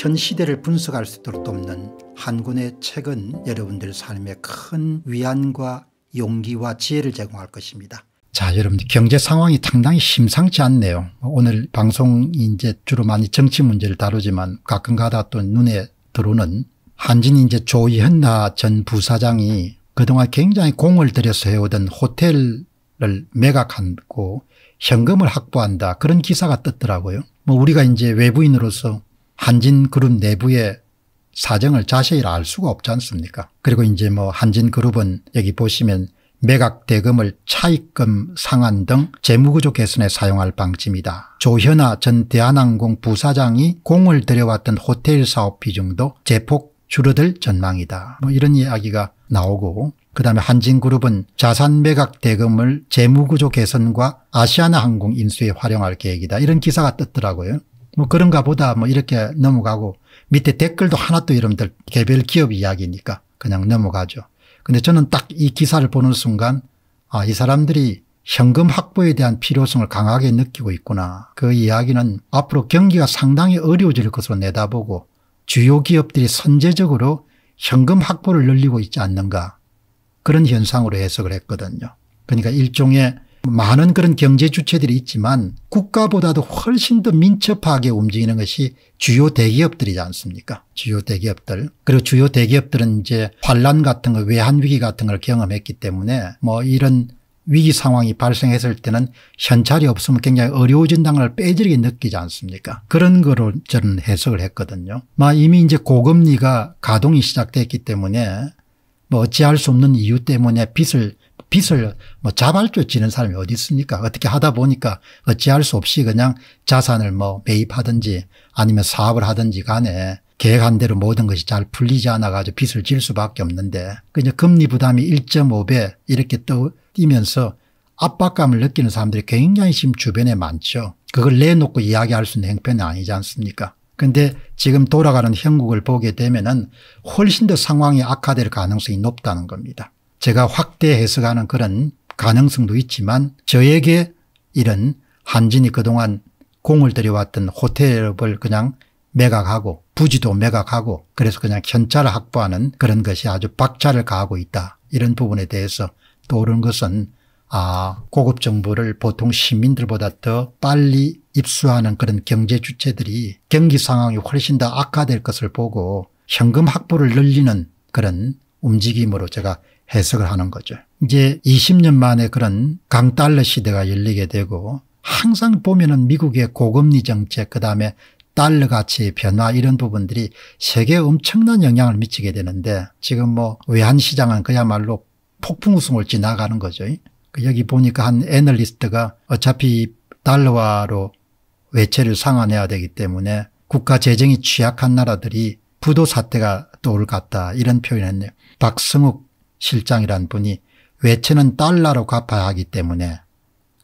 현 시대를 분석할 수 있도록 돕는 한 권의 책은 여러분들 삶에 큰 위안과 용기와 지혜를 제공할 것입니다. 자, 여러분 경제 상황이 상당히 심상치 않네요. 오늘 방송이 제 주로 많이 정치 문제를 다루지만 가끔가다 또 눈에 들어오는 한진 이제 조이현나 전 부사장이 그동안 굉장히 공을 들여서 해오던 호텔을 매각하고 현금을 확보한다 그런 기사가 떴더라고요. 뭐 우리가 이제 외부인으로서 한진그룹 내부의 사정을 자세히 알 수가 없지 않습니까 그리고 이제 뭐 한진그룹은 여기 보시면 매각 대금을 차입금 상환 등 재무구조 개선에 사용할 방침이다. 조현아 전 대한항공 부사장이 공을 들여왔던 호텔 사업 비중도 재폭 줄어들 전망이다. 뭐 이런 이야기가 나오고 그다음에 한진그룹은 자산 매각 대금을 재무구조 개선과 아시아나항공 인수에 활용할 계획이다. 이런 기사가 떴더라고요. 뭐 그런가 보다 뭐 이렇게 넘어가고 밑에 댓글도 하나또 여러분들 개별 기업 이야기니까 그냥 넘어가죠. 근데 저는 딱 이 기사를 보는 순간 아, 이 사람들이 현금 확보에 대한 필요성을 강하게 느끼고 있구나. 그 이야기는 앞으로 경기가 상당히 어려워질 것으로 내다보고 주요 기업들이 선제적으로 현금 확보를 늘리고 있지 않는가 그런 현상으로 해석을 했거든요. 그러니까 일종의 많은 그런 경제 주체들이 있지만 국가보다도 훨씬 더 민첩하게 움직이는 것이 주요 대기업들이지 않습니까 주요 대기업들 그리고 주요 대기업들은 이제 환란 같은 거 외환 위기 같은 걸 경험했기 때문에 뭐 이런 위기 상황이 발생했을 때는 현찰이 없으면 굉장히 어려워진다는 걸 빼지르게 느끼지 않습니까 그런 거로 저는 해석을 했거든요. 막 이미 이제 고금리가 가동이 시작됐기 때문에 뭐 어찌할 수 없는 이유 때문에 빚을 빚을 뭐 자발적으로 지는 사람이 어디 있습니까? 어떻게 하다 보니까 어찌할 수 없이 그냥 자산을 뭐 매입하든지 아니면 사업을 하든지 간에 계획한 대로 모든 것이 잘 풀리지 않아가지고 빚을 질 수밖에 없는데 그냥 금리 부담이 1.5배 이렇게 뛰면서 압박감을 느끼는 사람들이 굉장히 지금 주변에 많죠. 그걸 내놓고 이야기할 수 있는 형편이 아니지 않습니까? 근데 지금 돌아가는 형국을 보게 되면은 훨씬 더 상황이 악화될 가능성이 높다는 겁니다. 제가 확대 해석하는 그런 가능성도 있지만 저에게 이런 한진이 그동안 공을 들여왔던 호텔을 그냥 매각하고 부지도 매각하고 그래서 그냥 현찰을 확보하는 그런 것이 아주 박차를 가하고 있다. 이런 부분에 대해서 떠오른 것은 아 고급 정보를 보통 시민들보다 더 빨리 입수하는 그런 경제 주체들이 경기 상황이 훨씬 더 악화될 것을 보고 현금 확보를 늘리는 그런 움직임으로 제가 해석을 하는 거죠. 이제 20년 만에 그런 강달러 시대가 열리게 되고 항상 보면은 미국의 고금리 정책 그다음에 달러 가치의 변화 이런 부분들이 세계에 엄청난 영향을 미치게 되는데 지금 뭐 외환시장은 그야말로 폭풍 우승을 지나가는 거죠. 그 여기 보니까 한 애널리스트가 어차피 달러화로 외채를 상환해야 되기 때문에 국가 재정이 취약한 나라들이 부도 사태가 또올 같다 이런 표현을 했네요. 박승욱 실장이란 분이 외채는 달러로 갚아야 하기 때문에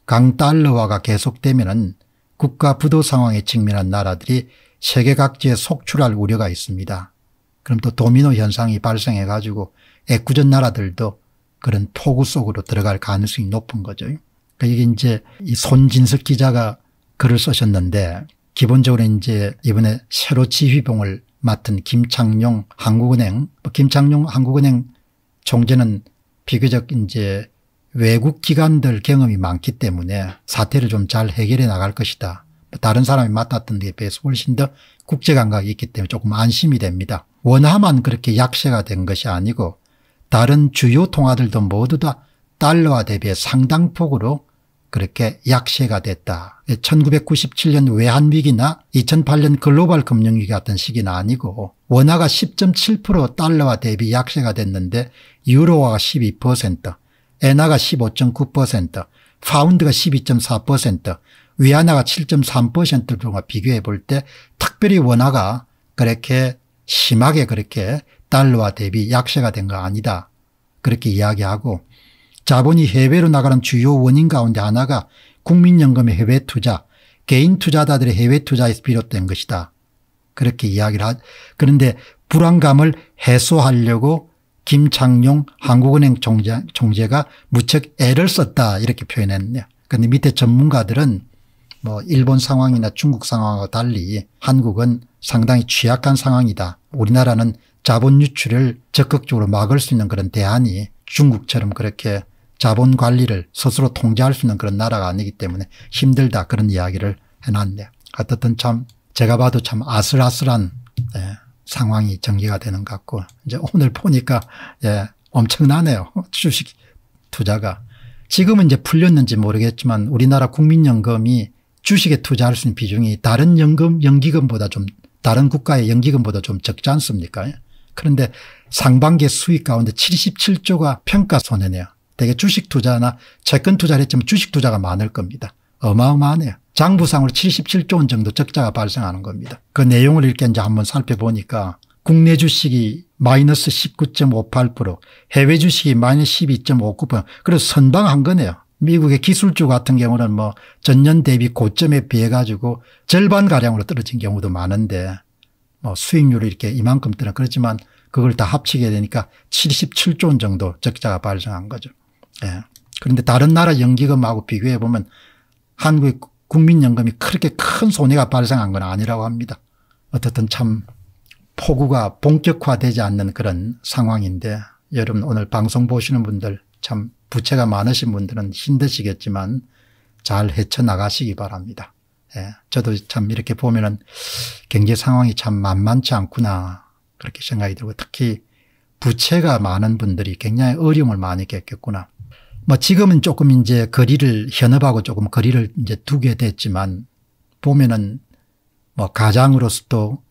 강달러화가 계속되면 국가 부도 상황에 직면한 나라들이 세계 각지에 속출할 우려가 있습니다. 그럼 또 도미노 현상이 발생해 가지고 애꿎전 나라들도 그런 폭우 속으로 들어갈 가능성이 높은 거죠. 그러니까 이게 이제 이 손진석 기자가 글을 쓰셨는데 기본적으로 이제 이번에 새로 지휘봉을 맡은 김창룡 한국은행, 뭐 김창룡 한국은행 총재는 비교적 이제 외국 기관들 경험이 많기 때문에 사태를 좀 잘 해결해 나갈 것이다. 다른 사람이 맡았던 데에 비해서 훨씬 더 국제 감각이 있기 때문에 조금 안심이 됩니다. 원화만 그렇게 약세가 된 것이 아니고 다른 주요 통화들도 모두 다 달러와 대비해 상당폭으로 그렇게 약세가 됐다. 1997년 외환위기나 2008년 글로벌 금융위기 같은 시기는 아니고 원화가 10.7% 달러와 대비 약세가 됐는데 유로화가 12%, 엔화가 15.9%, 파운드가 12.4%, 위안화가 7.3% 등과 비교해 볼 때 특별히 원화가 그렇게 심하게 그렇게 달러와 대비 약세가 된 거 아니다. 그렇게 이야기하고 자본이 해외로 나가는 주요 원인 가운데 하나가 국민연금의 해외 투자, 개인 투자자들의 해외 투자에서 비롯된 것이다. 그렇게 이야기를 하죠 그런데 불안감을 해소하려고 김창룡 한국은행 총재, 총재가 무척 애를 썼다 이렇게 표현했네요. 그런데 밑에 전문가들은 뭐 일본 상황이나 중국 상황과 달리 한국은 상당히 취약한 상황이다. 우리나라는 자본 유출을 적극적으로 막을 수 있는 그런 대안이 중국처럼 그렇게 자본 관리를 스스로 통제할 수 있는 그런 나라가 아니기 때문에 힘들다 그런 이야기를 해놨네요. 어떻든 참 제가 봐도 참 아슬아슬한 예, 상황이 전개가 되는 것 같고 이제 오늘 보니까 예, 엄청나네요. 주식 투자가. 지금은 이제 풀렸는지 모르겠지만 우리나라 국민연금이 주식에 투자할 수 있는 비중이 다른 연금, 연기금보다 좀 다른 국가의 연기금보다 좀 적지 않습니까? 예. 그런데 상반기 수익 가운데 77조가 평가 손해네요. 대개 주식 투자나 채권 투자를 했지만 주식 투자가 많을 겁니다. 어마어마하네요. 장부상으로 77조 원 정도 적자가 발생하는 겁니다. 그 내용을 이렇게 이제 한번 살펴보니까 국내 주식이 마이너스 19.58% 해외 주식이 마이너스 12.59% 그래서 선방한 거네요. 미국의 기술주 같은 경우는 뭐 전년 대비 고점에 비해 가지고 절반 가량으로 떨어진 경우도 많은데 뭐 수익률이 이렇게 이만큼 떨어 그렇지만 그걸 다 합치게 되니까 77조 원 정도 적자가 발생한 거죠. 예. 그런데 다른 나라 연기금하고 비교해 보면 한국의 국민연금이 그렇게 큰 손해가 발생한 건 아니라고 합니다. 어쨌든참 폭우가 본격화되지 않는 그런 상황인데 여러분 오늘 방송 보시는 분들 참 부채가 많으신 분들은 힘드시겠지만 잘 헤쳐나가시기 바랍니다. 예. 저도 참 이렇게 보면은 경제 상황이 참 만만치 않구나 그렇게 생각이 들고 특히 부채가 많은 분들이 굉장히 어려움을 많이 겪겠구나. 뭐 지금은 조금 이제 거리를 현업하고 조금 거리를 이제 두게 됐지만 보면은 뭐 가장으로서도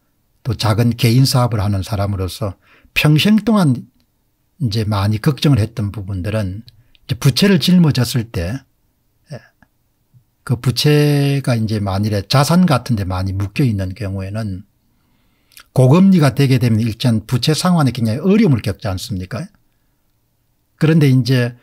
또 작은 개인 사업을 하는 사람으로서 평생 동안 이제 많이 걱정을 했던 부분들은 이제 부채를 짊어졌을 때그 예, 부채가 이제 만일에 자산 같은 데 많이 묶여 있는 경우에는 고금리가 되게 되면 일단 부채 상환에 굉장히 어려움을 겪지 않습니까 그런데 이제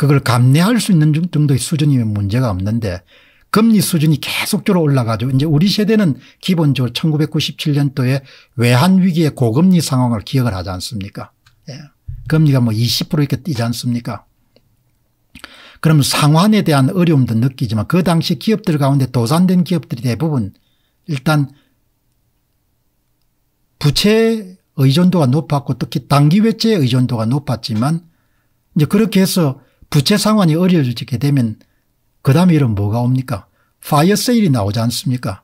그걸 감내할 수 있는 정도의 수준이면 문제가 없는데 금리 수준이 계속적으로 올라가죠. 이제 우리 세대는 기본적으로 1997년도에 외환 위기의 고금리 상황을 기억을 하지 않습니까? 예. 금리가 뭐 20% 이렇게 뛰지 않습니까? 그럼 상환에 대한 어려움도 느끼지만 그 당시 기업들 가운데 도산된 기업들이 대부분 일단 부채 의존도가 높았고 특히 단기 외채 의존도가 높았지만 이제 그렇게 해서 부채 상황이 어려워지게 되면 그 다음에 이런 뭐가 옵니까? 파이어 세일이 나오지 않습니까?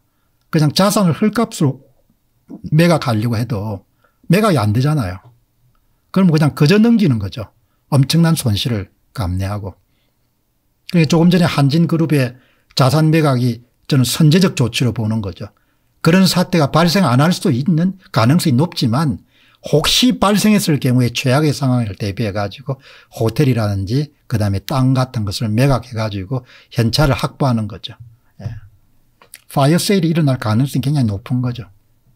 그냥 자산을 헐값으로 매각하려고 해도 매각이 안 되잖아요. 그럼 그냥 거저 넘기는 거죠. 엄청난 손실을 감내하고. 그러니까 조금 전에 한진그룹의 자산 매각이 저는 선제적 조치로 보는 거죠. 그런 사태가 발생 안 할 수도 있는 가능성이 높지만 혹시 발생했을 경우에 최악의 상황을 대비해 가지고 호텔이라든지 그다음에 땅 같은 것을 매각해 가지고 현찰을 확보하는 거죠. 예. 파이어 세일이 일어날 가능성이 굉장히 높은 거죠.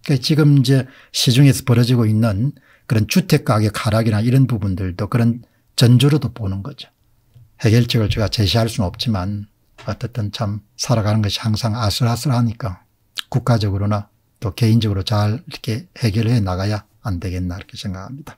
그러니까 지금 이제 시중에서 벌어지고 있는 그런 주택 가격 하락이나 이런 부분들도 그런 전조로도 보는 거죠. 해결책을 제가 제시할 수는 없지만 어쨌든 참 살아가는 것이 항상 아슬아슬하니까 국가적으로나 또 개인적으로 잘 이렇게 해결해 나가야 안 되겠나 이렇게 생각합니다.